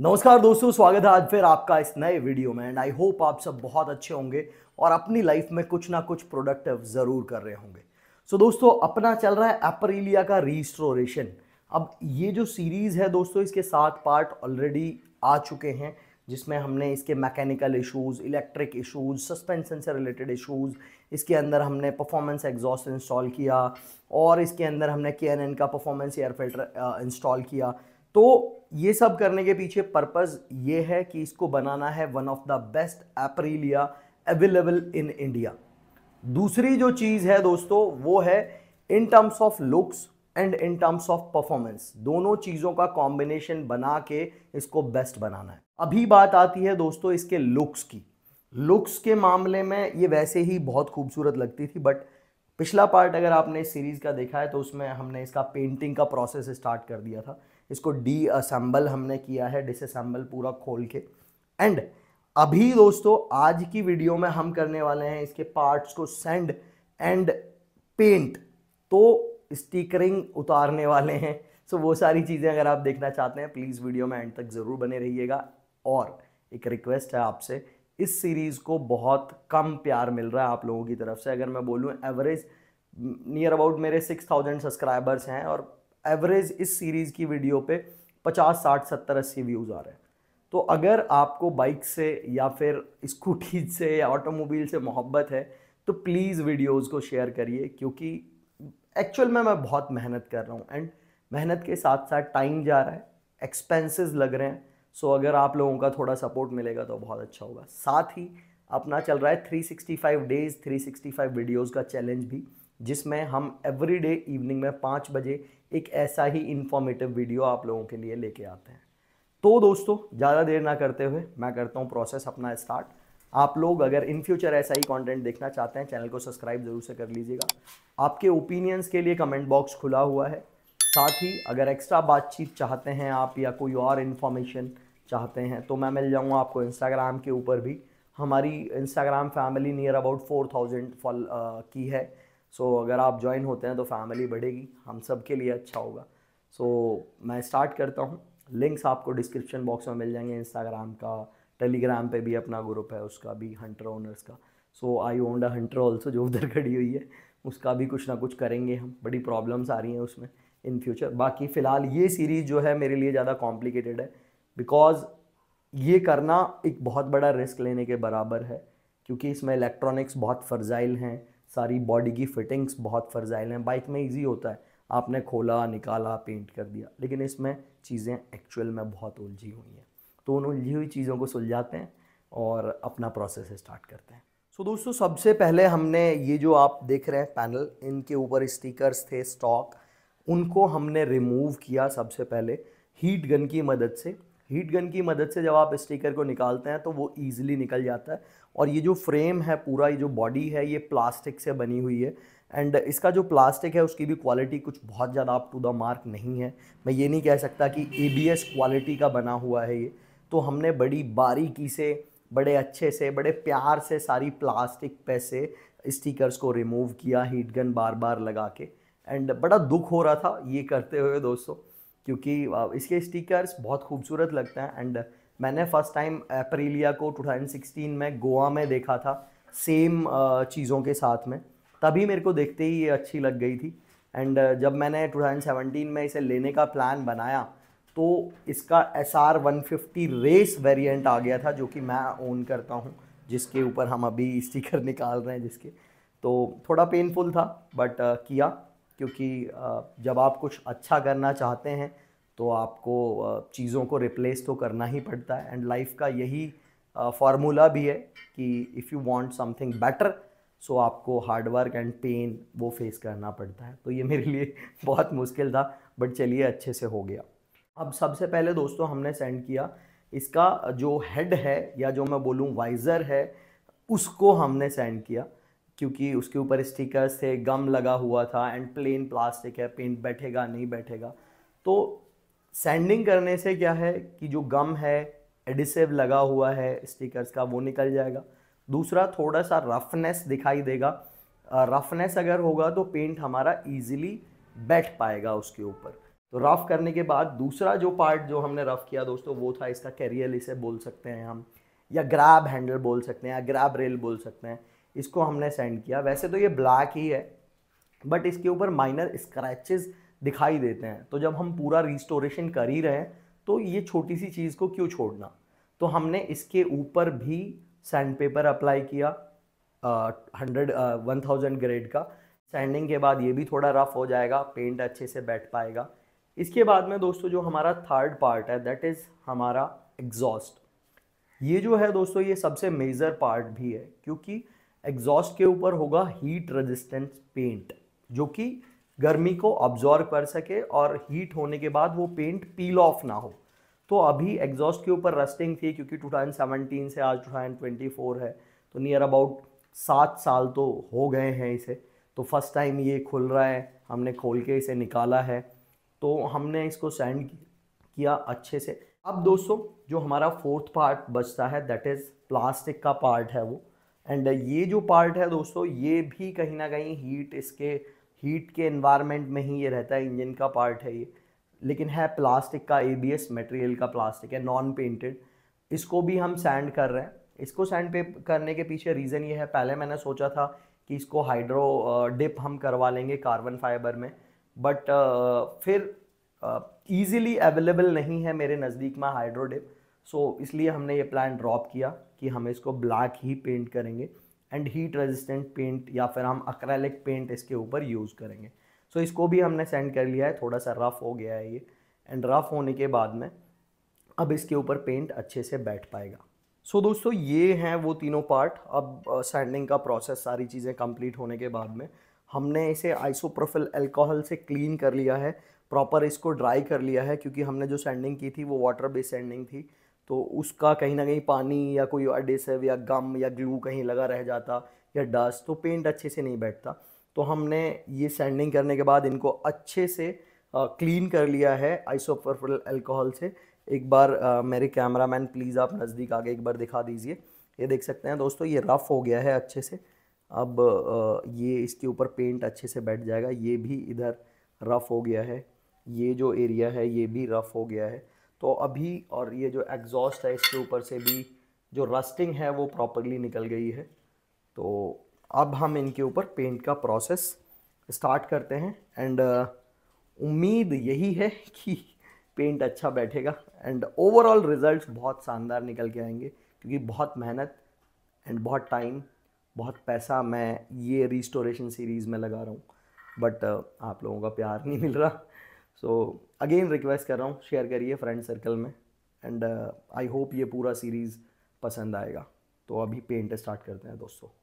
नमस्कार दोस्तों स्वागत है आज फिर आपका इस नए वीडियो में एंड आई होप आप सब बहुत अच्छे होंगे और अपनी लाइफ में कुछ ना कुछ प्रोडक्टिव ज़रूर कर रहे होंगे सो so, दोस्तों अपना चल रहा है अप्रीलिया का रिस्टोरेशन अब ये जो सीरीज़ है दोस्तों इसके सात पार्ट ऑलरेडी आ चुके हैं जिसमें हमने इसके mechanical issues electric issues suspension से रिलेटेड इश्यूज़ इसके अंदर हमने परफॉर्मेंस एग्जॉस्ट इंस्टॉल किया और इसके अंदर हमने के का परफॉर्मेंस एयर फिल्टर इंस्टॉल किया तो ये सब करने के पीछे पर्पज़ ये है कि इसको बनाना है one of the best Aprilia available in India दूसरी जो चीज़ है दोस्तों वो है in terms of looks and in terms of performance दोनों चीज़ों का कॉम्बिनेशन बना के इसको बेस्ट बनाना है अभी बात आती है दोस्तों इसके लुक्स की लुक्स के मामले में ये वैसे ही बहुत खूबसूरत लगती थी बट पिछला पार्ट अगर आपने सीरीज़ का देखा है तो उसमें हमने इसका पेंटिंग का प्रोसेस स्टार्ट कर दिया था इसको डी असम्बल हमने किया है डिसम्बल पूरा खोल के एंड अभी दोस्तों आज की वीडियो में हम करने वाले हैं इसके पार्ट्स को सेंड एंड पेंट तो स्टिकरिंग उतारने वाले हैं सो वो सारी चीज़ें अगर आप देखना चाहते हैं प्लीज़ वीडियो में एंड तक ज़रूर बने रहिएगा और एक रिक्वेस्ट है आपसे इस सीरीज़ को बहुत कम प्यार मिल रहा है आप लोगों की तरफ से अगर मैं बोलूँ एवरेज नियर अबाउट मेरे सिक्स थाउजेंड सब्सक्राइबर्स हैं और एवरेज इस सीरीज़ की वीडियो पे 50 60 70 अस्सी व्यूज़ आ रहे हैं तो अगर आपको बाइक से या फिर स्कूटी से या ऑटोमोबाइल से मोहब्बत है तो प्लीज़ वीडियोज़ को शेयर करिए क्योंकि एक्चुअल में मैं बहुत मेहनत कर रहा हूँ एंड मेहनत के साथ साथ टाइम जा रहा है एक्सपेंसेस लग रहे हैं सो so, अगर आप लोगों का थोड़ा सपोर्ट मिलेगा तो बहुत अच्छा होगा साथ ही अपना चल रहा है 365 डेज़ 365 वीडियोस का चैलेंज भी जिसमें हम एवरी डे इवनिंग में पाँच बजे एक ऐसा ही इंफॉर्मेटिव वीडियो आप लोगों के लिए लेके आते हैं तो दोस्तों ज़्यादा देर ना करते हुए मैं करता हूँ प्रोसेस अपना स्टार्ट आप लोग अगर इन फ्यूचर ऐसा ही कंटेंट देखना चाहते हैं चैनल को सब्सक्राइब जरूर से कर लीजिएगा आपके ओपिनियंस के लिए कमेंट बॉक्स खुला हुआ है साथ ही अगर एक्स्ट्रा बातचीत चाहते हैं आप या कोई और इन्फॉर्मेशन चाहते हैं तो मैं मिल जाऊँगा आपको इंस्टाग्राम के ऊपर भी हमारी Instagram family near about four thousand फॉल की है सो so, अगर आप ज्वाइन होते हैं तो फैमिली बढ़ेगी हम सब के लिए अच्छा होगा सो so, मैं स्टार्ट करता हूँ लिंक्स आपको डिस्क्रिप्शन बॉक्स में मिल जाएंगे इंस्टाग्राम का टेलीग्राम पे भी अपना ग्रुप है उसका भी हंटर ओनर्स का so I own a Hunter also जो उधर खड़ी हुई है उसका भी कुछ ना कुछ करेंगे हम बड़ी प्रॉब्लम्स आ रही हैं उसमें इन फ्यूचर बाकी फ़िलहाल ये सीरीज़ जो है मेरे लिए ज़्यादा कॉम्प्लिकेटेड है बिकॉज ये करना एक बहुत बड़ा रिस्क लेने के बराबर है क्योंकि इसमें इलेक्ट्रॉनिक्स बहुत फर्जाइल हैं सारी बॉडी की फिटिंग्स बहुत फर्जाइल हैं बाइक में ईजी होता है आपने खोला निकाला पेंट कर दिया लेकिन इसमें चीज़ें एक्चुअल में बहुत उलझी हुई हैं तो उन उलझी हुई चीज़ों को सुलझाते हैं और अपना प्रोसेस स्टार्ट करते हैं सो so, दोस्तों सबसे पहले हमने ये जो आप देख रहे हैं पैनल इनके ऊपर स्टिकर्स थे स्टॉक उनको हमने रिमूव किया सबसे पहले हीट गन की मदद से हीट गन की मदद से जब आप स्टिकर को निकालते हैं तो वो ईजिली निकल जाता है और ये जो फ्रेम है पूरा ये जो बॉडी है ये प्लास्टिक से बनी हुई है एंड इसका जो प्लास्टिक है उसकी भी क्वालिटी कुछ बहुत ज़्यादा अप टू द मार्क नहीं है मैं ये नहीं कह सकता कि ए क्वालिटी का बना हुआ है ये तो हमने बड़ी बारीकी से बड़े अच्छे से बड़े प्यार से सारी प्लास्टिक पे से स्टिकर्स को रिमूव किया हीट गन बार बार लगा के एंड बड़ा दुख हो रहा था ये करते हुए दोस्तों क्योंकि इसके स्टिकर्स बहुत खूबसूरत लगते हैं एंड मैंने फर्स्ट टाइम अप्रीलिया को 2016 में गोवा में देखा था सेम चीज़ों के साथ में तभी मेरे को देखते ही ये अच्छी लग गई थी एंड जब मैंने 2017 में इसे लेने का प्लान बनाया तो इसका S R one race variant आ गया था जो कि मैं ओन करता हूँ जिसके ऊपर हम अभी स्टिकर निकाल रहे हैं जिसके तो थोड़ा पेनफुल था बट किया क्योंकि जब आप कुछ अच्छा करना चाहते हैं तो आपको चीज़ों को रिप्लेस तो करना ही पड़ता है एंड लाइफ का यही फार्मूला भी है कि if you want something better so आपको हार्डवर्क एंड पेन वो फेस करना पड़ता है तो ये मेरे लिए बहुत मुश्किल था बट चलिए अच्छे से हो गया अब सबसे पहले दोस्तों हमने सेंड किया इसका जो हेड है या जो मैं बोलूँ वाइज़र है उसको हमने सेंड किया क्योंकि उसके ऊपर स्टिकर्स थे गम लगा हुआ था एंड प्लेन प्लास्टिक है पेंट बैठेगा नहीं बैठेगा तो सैंडिंग करने से क्या है कि जो गम है एडिसिव लगा हुआ है स्टिकर्स का वो निकल जाएगा दूसरा थोड़ा सा रफनेस दिखाई देगा रफनेस अगर होगा तो पेंट हमारा ईजिली बैठ पाएगा उसके ऊपर तो रफ़ करने के बाद दूसरा जो पार्ट जो हमने रफ़ किया दोस्तों वो था इसका कैरियल इसे बोल सकते हैं हम या ग्रैब हैंडल बोल सकते हैं या ग्रैब रेल बोल सकते हैं इसको हमने सेंड किया वैसे तो ये ब्लैक ही है बट इसके ऊपर माइनर स्क्रैचेस दिखाई देते हैं तो जब हम पूरा रिस्टोरेशन कर ही रहे हैं तो ये छोटी सी चीज़ को क्यों छोड़ना तो हमने इसके ऊपर भी सैंड पेपर अप्लाई किया हंड्रेड वन थाउजेंड ग्रेड का सैंडिंग के बाद ये भी थोड़ा रफ़ हो जाएगा पेंट अच्छे से बैठ पाएगा इसके बाद में दोस्तों जो हमारा थर्ड पार्ट है दैट इज़ हमारा एग्जॉस्ट ये जो है दोस्तों ये सबसे मेजर पार्ट भी है क्योंकि एग्जॉस्ट के ऊपर होगा हीट रेजिस्टेंस पेंट जो कि गर्मी को ऑब्जॉर्व कर सके और हीट होने के बाद वो पेंट पील ऑफ ना हो तो अभी एग्जॉस्ट के ऊपर रस्टिंग थी क्योंकि 2017 से आज 2024 है तो नियर अबाउट सात साल तो हो गए हैं इसे तो फर्स्ट टाइम ये खुल रहा है हमने खोल के इसे निकाला है तो हमने इसको सैंड किया अच्छे से अब दोस्तों जो हमारा फोर्थ पार्ट बचता है दैट इज़ प्लास्टिक का पार्ट है वो एंड uh, ये जो पार्ट है दोस्तों ये भी कहीं ना कहीं हीट इसके हीट के इन्वायरमेंट में ही ये रहता है इंजन का पार्ट है ये लेकिन है प्लास्टिक का एबीएस मटेरियल का प्लास्टिक है नॉन पेंटेड इसको भी हम सैंड कर रहे हैं इसको सैंड पे करने के पीछे रीज़न ये है पहले मैंने सोचा था कि इसको हाइड्रो डिप uh, हम करवा लेंगे कार्बन फाइबर में बट uh, फिर ईज़िली अवेलेबल नहीं है मेरे नज़दीक में हाइड्रो डिप सो so, इसलिए हमने ये प्लान ड्रॉप किया कि हम इसको ब्लैक ही पेंट करेंगे एंड हीट रेजिस्टेंट पेंट या फिर हम अक्रैलिक पेंट इसके ऊपर यूज़ करेंगे सो so, इसको भी हमने सेंड कर लिया है थोड़ा सा रफ़ हो गया है ये एंड रफ़ होने के बाद में अब इसके ऊपर पेंट अच्छे से बैठ पाएगा सो so, दोस्तों ये हैं वो तीनों पार्ट अब सैंडिंग का प्रोसेस सारी चीज़ें कंप्लीट होने के बाद में हमने इसे आइसोप्रोफिल अल्कोहल से क्लीन कर लिया है प्रॉपर इसको ड्राई कर लिया है क्योंकि हमने जो सैंडिंग की थी वो वाटर बेस्ड सैंडिंग थी तो उसका कहीं ना कहीं पानी या कोई एडेसिव या गम या ग्लू कहीं लगा रह जाता या डस्ट तो पेंट अच्छे से नहीं बैठता तो हमने ये सैंडिंग करने के बाद इनको अच्छे से क्लीन कर लिया है आइसोपर्पल अल्कोहल से एक बार आ, मेरे कैमरामैन प्लीज़ आप नज़दीक आगे एक बार दिखा दीजिए ये देख सकते हैं दोस्तों ये रफ़ हो गया है अच्छे से अब आ, ये इसके ऊपर पेंट अच्छे से बैठ जाएगा ये भी इधर रफ़ हो गया है ये जो एरिया है ये भी रफ़ हो गया है तो अभी और ये जो एग्जॉस्ट है इसके ऊपर से भी जो रस्टिंग है वो प्रॉपरली निकल गई है तो अब हम इनके ऊपर पेंट का प्रोसेस स्टार्ट करते हैं एंड uh, उम्मीद यही है कि पेंट अच्छा बैठेगा एंड ओवरऑल रिजल्ट्स बहुत शानदार निकल के आएंगे क्योंकि बहुत मेहनत एंड बहुत टाइम बहुत पैसा मैं ये रिस्टोरेशन सीरीज़ में लगा रहा हूँ बट uh, आप लोगों का प्यार नहीं मिल रहा सो अगेन रिक्वेस्ट कर रहा हूँ शेयर करिए फ्रेंड सर्कल में एंड आई होप ये पूरा सीरीज़ पसंद आएगा तो अभी पेंट स्टार्ट करते हैं दोस्तों